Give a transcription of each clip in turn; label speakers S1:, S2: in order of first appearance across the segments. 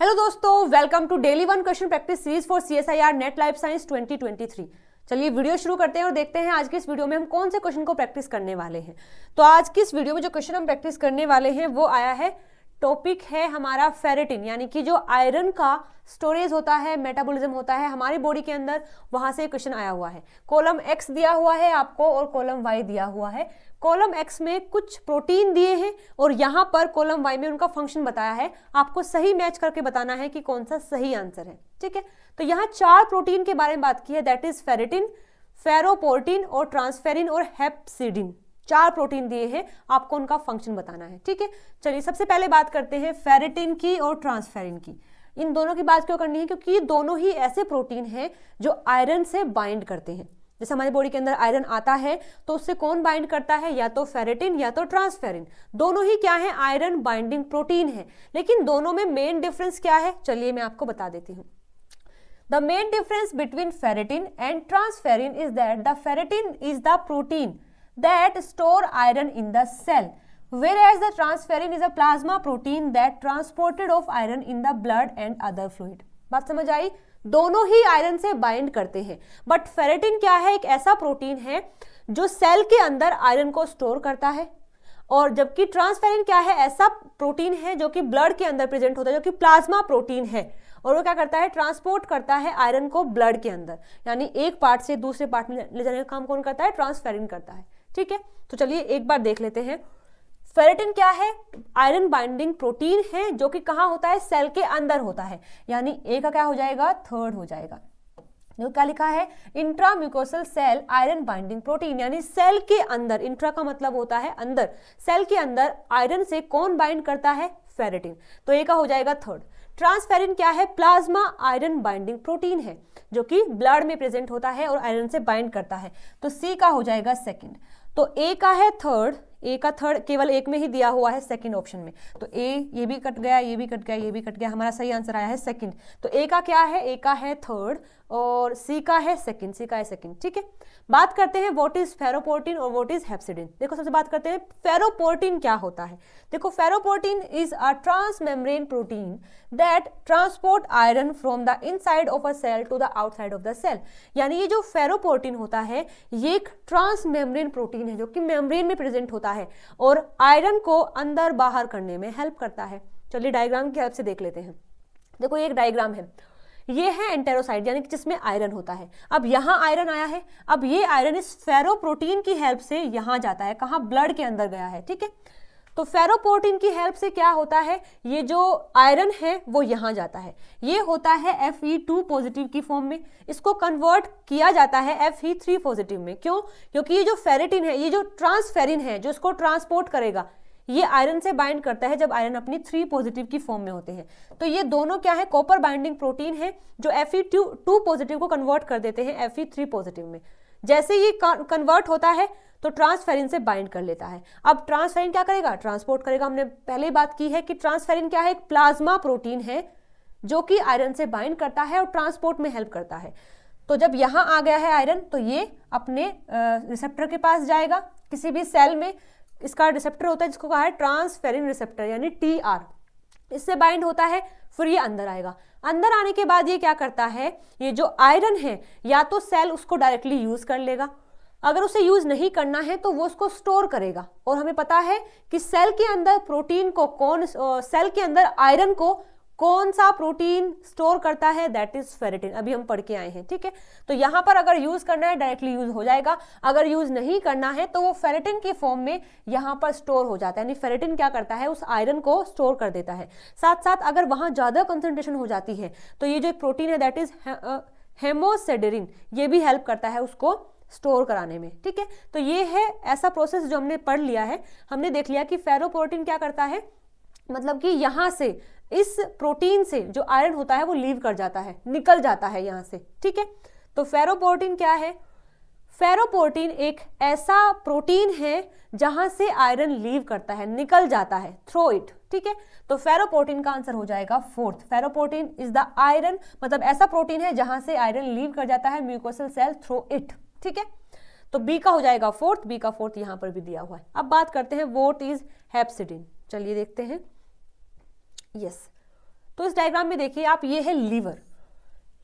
S1: hello दोस्तों welcome to daily one question practice series for C S I R NET life science 2023 चलिए video शुरू करते हैं और देखते हैं आज की इस वीडियो में हम कौन से क्वेश्चन को प्रैक्टिस करने वाले हैं तो आज की इस वीडियो में जो क्वेश्चन हम प्रैक्टिस करने वाले हैं वो आया है टॉपिक है हमारा फेरेटिन यानी कि जो आयरन का स्टोरेज होता है मेटाबॉलिज्म होता है हमारी बॉडी के अंदर वहां से क्वेश्चन आया हुआ है कॉलम एक्स दिया हुआ है आपको और कॉलम वाई दिया हुआ है कॉलम एक्स में कुछ प्रोटीन दिए हैं और यहाँ पर कॉलम वाई में उनका फंक्शन बताया है आपको सही मैच करके बताना है कि कौन सा सही आंसर है ठीक है तो यहाँ चार प्रोटीन के बारे में बात की है दैट इज फेरेटिन फेरोपोर्टिन और ट्रांसफेरिन और हेप्सिडिन चार प्रोटीन दिए हैं आपको उनका फंक्शन बताना है ठीक है चलिए सबसे पहले बात करते हैं फेरेटिन की और ट्रांसफेरिन की इन दोनों की बात क्यों करनी है क्योंकि ये दोनों ही ऐसे प्रोटीन हैं जो आयरन से बाइंड करते हैं जैसे हमारी बॉडी के अंदर आयरन आता है तो उससे कौन बाइंड करता है या तो फेरेटिन या तो ट्रांसफेरिन दोनों ही क्या है आयरन बाइंडिंग प्रोटीन है लेकिन दोनों में मेन डिफरेंस क्या है चलिए मैं आपको बता देती हूँ the main difference between ferritin and transferrin is that the ferritin is the protein that store iron in the cell whereas the transferrin is a plasma protein that transported of iron in the blood and other fluid बात समझ आई दोनों ही iron से bind करते हैं but ferritin क्या है एक ऐसा प्रोटीन है जो सेल के अंदर आयरन को स्टोर करता है और जबकि ट्रांसफेरिन क्या है ऐसा प्रोटीन है जो कि ब्लड के अंदर प्रेजेंट होता है जो कि प्लाज्मा प्रोटीन है और वो क्या करता है ट्रांसपोर्ट करता है आयरन को ब्लड के अंदर यानी एक पार्ट से दूसरे पार्ट में ले जाने का काम कौन करता है ट्रांसफेरिन करता है ठीक है तो चलिए एक बार देख लेते हैं फेरेटिन क्या है आयरन बाइंडिंग प्रोटीन है जो कि कहा होता है सेल के अंदर होता है यानी ए का क्या हो जाएगा थर्ड हो जाएगा क्या लिखा है intramucosal cell iron binding protein यानी सेल के अंदर इंट्रा का मतलब होता है अंदर सेल के अंदर आयरन से कौन बाइंड करता है फेरेटिन तो ए का हो जाएगा थर्ड ट्रांसफेरिन क्या है प्लाज्मा आयरन बाइंडिंग प्रोटीन है जो कि ब्लड में प्रेजेंट होता है और आयरन से बाइंड करता है तो सी का हो जाएगा सेकंड तो ए का है थर्ड ए का थर्ड केवल एक में ही दिया हुआ है सेकंड ऑप्शन में तो ए ये भी कट गया ये भी कट गया ये भी कट गया हमारा सही आंसर आया है सेकंड तो ए का क्या है ए का है थर्ड और सी का है सेकंड सी का है सेकंड ठीक है बात करते हैं वॉट इज फेरोपोर्टिन और वॉट इज हेप्सिडिन देखो सबसे बात करते हैं फेरोपोर्टिन क्या होता है देखो ferroportin is a transmembrane protein that transport iron from the inside of a cell to the outside of the cell यानी ये जो फेरोपोर्टिन होता है ये एक ट्रांस मेम्ब्रेन प्रोटीन है जो कि मेम्ब्रेन में प्रेजेंट होता है होता है और आयरन को अंदर बाहर करने में हेल्प करता है चलिए डायग्राम की हेल्प से देख लेते हैं देखो एक डायग्राम है ये है एंटेरोसाइड यानी कि जिसमें आयरन होता है अब यहाँ आयरन आया है अब ये आयरन इस फेरोप्रोटीन की हेल्प से यहाँ जाता है कहाँ ब्लड के अंदर गया है ठीक है तो फेरोपोर्टिन की हेल्प से क्या होता है ये जो आयरन है वो यहाँ जाता है ये होता है एफ ई टू पॉजिटिव की फॉर्म में इसको कन्वर्ट किया जाता है एफ ई थ्री पॉजिटिव में क्यों क्योंकि ये जो फेरेटिन है ये जो ट्रांसफेरिन है जो इसको ट्रांसपोर्ट करेगा ये आयरन से बाइंड करता है जब आयरन अपनी थ्री पॉजिटिव की फॉर्म में होते हैं तो ये दोनों क्या है कॉपर बाइंडिंग प्रोटीन है जो F E two two positive को कन्वर्ट कर देते हैं एफ ई थ्री पॉजिटिव में जैसे ये कन्वर्ट होता है तो ट्रांसफेरिन से बाइंड कर लेता है अब ट्रांसफेरिन क्या करेगा ट्रांसपोर्ट करेगा हमने पहले बात की है कि ट्रांसफेरिन क्या है एक प्लाज्मा प्रोटीन है जो कि आयरन से बाइंड करता है और ट्रांसपोर्ट में हेल्प करता है तो जब यहाँ आ गया है आयरन तो ये अपने रिसेप्टर के पास जाएगा किसी भी सेल में इसका रिसेप्टर होता है जिसको कहा है ट्रांसफेरिन रिसेप्टर यानी टी आर इससे बाइंड होता है फिर ये अंदर आएगा अंदर आने के बाद ये क्या करता है ये जो आयरन है या तो सेल उसको डायरेक्टली यूज कर लेगा अगर उसे यूज नहीं करना है तो वो उसको स्टोर करेगा और हमें पता है कि सेल के अंदर प्रोटीन को कौन सेल के अंदर आयरन को कौन सा प्रोटीन स्टोर करता है दैट इज फेरेटिन अभी हम पढ़ के आए हैं ठीक है तो यहाँ पर अगर यूज करना है डायरेक्टली यूज हो जाएगा अगर यूज नहीं करना है तो वो फेरेटिन के फॉर्म में यहाँ पर स्टोर हो जाता है यानी फेरेटिन क्या करता है उस आयरन को स्टोर कर देता है साथ साथ अगर वहाँ ज़्यादा कंसेंट्रेशन हो जाती है तो ये जो प्रोटीन है दैट इज हेमोसेडरिन ये भी हेल्प करता है उसको स्टोर कराने में ठीक है तो ये है ऐसा प्रोसेस जो हमने पढ़ लिया है हमने देख लिया कि फेरोप्रोटीन क्या करता है मतलब कि यहाँ से इस प्रोटीन से जो आयरन होता है वो लीव कर जाता है निकल जाता है यहाँ से ठीक है तो फेरोप्रोटीन क्या है फेरोप्रोटीन एक ऐसा प्रोटीन है जहां से आयरन लीव करता है निकल जाता है थ्रो इट ठीक है तो फेरोप्रोटीन का आंसर हो जाएगा fourth ferroprotein is the iron मतलब ऐसा प्रोटीन है जहां से आयरन लीव कर जाता है म्यूकोसल सेल थ्रो इट ठीक है तो बी का हो जाएगा फोर्थ बी का फोर्थ यहां पर भी दिया हुआ है अब बात करते हैं वोट इज हैप्सिडिन चलिए देखते हैं यस तो इस डायग्राम में देखिए आप ये है लीवर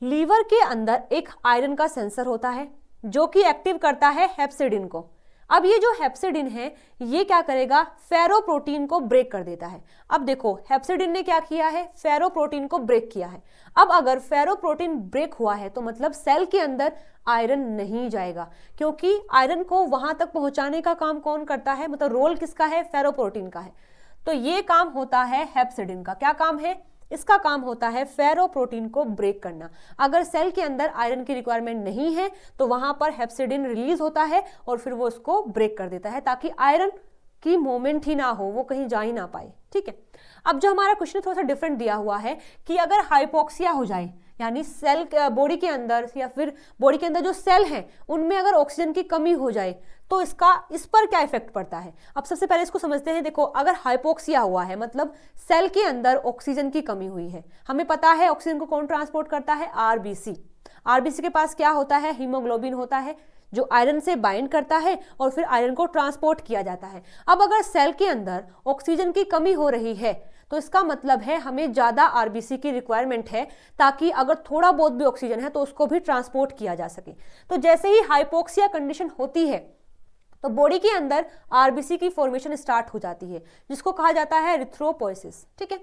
S1: लीवर के अंदर एक आयरन का सेंसर होता है जो कि एक्टिव करता है हेप्सिडिन को अब ये जो हेप्सिडिन है ये क्या करेगा फेरोप्रोटीन को ब्रेक कर देता है अब देखो हेप्सिडिन ने क्या किया है फेरोप्रोटीन को ब्रेक किया है अब अगर फेरोप्रोटीन ब्रेक हुआ है तो मतलब सेल के अंदर आयरन नहीं जाएगा क्योंकि आयरन को वहां तक पहुंचाने का काम कौन करता है मतलब रोल किसका है फेरोप्रोटीन का है तो ये काम होता है हेप्सिडिन का क्या काम है इसका काम होता है फेरो प्रोटीन को ब्रेक करना अगर सेल के अंदर आयरन की रिक्वायरमेंट नहीं है तो वहां पर हेप्सिडिन रिलीज होता है और फिर वो उसको ब्रेक कर देता है ताकि आयरन की मोमेंट ही ना हो वो कहीं जा ही ना पाए ठीक है अब जो हमारा क्वेश्चन थोड़ा सा डिफरेंट दिया हुआ है कि अगर हाइपोक्सिया हो जाए यानी सेल बॉडी के अंदर या फिर बॉडी के अंदर जो सेल हैं उनमें अगर ऑक्सीजन की कमी हो जाए तो इसका इस पर क्या इफेक्ट पड़ता है अब सबसे पहले इसको समझते हैं देखो अगर हाइपोक्सिया हुआ है मतलब सेल के अंदर ऑक्सीजन की कमी हुई है हमें पता है ऑक्सीजन को कौन ट्रांसपोर्ट करता है आरबीसी आरबीसी के पास क्या होता है हीमोग्लोबिन होता है जो आयरन से बाइंड करता है और फिर आयरन को ट्रांसपोर्ट किया जाता है अब अगर सेल के अंदर ऑक्सीजन की कमी हो रही है तो इसका मतलब है हमें ज़्यादा आरबीसी की रिक्वायरमेंट है ताकि अगर थोड़ा बहुत भी ऑक्सीजन है तो उसको भी ट्रांसपोर्ट किया जा सके तो जैसे ही हाइपोक्सिया कंडीशन होती है तो बॉडी के अंदर आरबीसी की फॉर्मेशन स्टार्ट हो जाती है जिसको कहा जाता है रिथ्रोपोइसिस ठीक है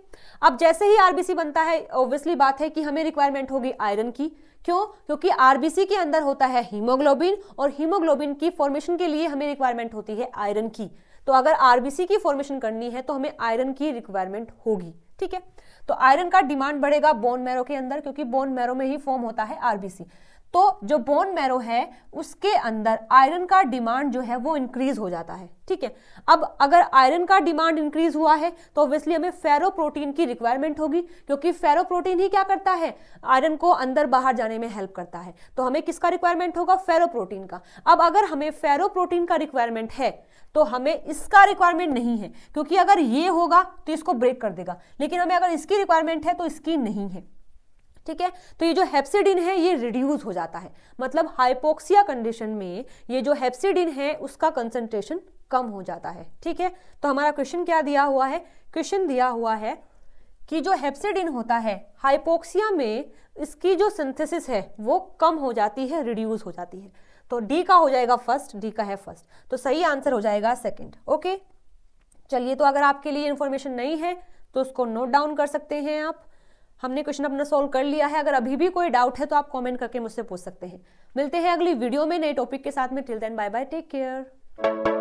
S1: अब जैसे ही आरबीसी बनता है ऑब्वियसली बात है कि हमें रिक्वायरमेंट होगी आयरन की क्यों क्योंकि आरबीसी के अंदर होता है हीमोग्लोबिन और हीमोग्लोबिन की फॉर्मेशन के लिए हमें रिक्वायरमेंट होती है आयरन की तो अगर आरबीसी की फॉर्मेशन करनी है तो हमें आयरन की रिक्वायरमेंट होगी ठीक है तो आयरन का डिमांड बढ़ेगा बोन मैरो के अंदर क्योंकि बोन मैरो में ही फॉर्म होता है आरबीसी तो जो बोन मैरो है उसके अंदर आयरन का डिमांड जो है वो इंक्रीज हो जाता है ठीक है अब अगर आयरन का डिमांड इंक्रीज हुआ है तो ऑब्वियसली हमें फेरो प्रोटीन की रिक्वायरमेंट होगी क्योंकि फेरो प्रोटीन ही क्या करता है आयरन को अंदर बाहर जाने में हेल्प करता है तो हमें किसका रिक्वायरमेंट होगा फेरो प्रोटीन का अब अगर हमें फेरो प्रोटीन का रिक्वायरमेंट है तो हमें इसका रिक्वायरमेंट नहीं है क्योंकि अगर ये होगा तो इसको ब्रेक कर देगा लेकिन हमें अगर इसकी रिक्वायरमेंट है तो इसकी नहीं है ठीक है तो ये जो हेप्सिडिन है ये रिड्यूस हो जाता है मतलब हाइपोक्सिया कंडीशन में ये जो हेप्सिडिन है उसका कंसंट्रेशन कम हो जाता है ठीक है तो हमारा क्वेश्चन क्या दिया हुआ है क्वेश्चन दिया हुआ है कि जो हेप्सिडिन होता है हाइपोक्सिया में इसकी जो सिंथेसिस है वो कम हो जाती है रिड्यूस हो जाती है तो डी का हो जाएगा फर्स्ट डी का है फर्स्ट तो सही आंसर हो जाएगा सेकेंड ओके चलिए तो अगर आपके लिए इन्फॉर्मेशन नहीं है तो उसको नोट डाउन कर सकते हैं आप हमने क्वेश्चन अपना सॉल्व कर लिया है अगर अभी भी कोई डाउट है तो आप कमेंट करके मुझसे पूछ सकते हैं मिलते हैं अगली वीडियो में नए टॉपिक के साथ में till then bye bye take care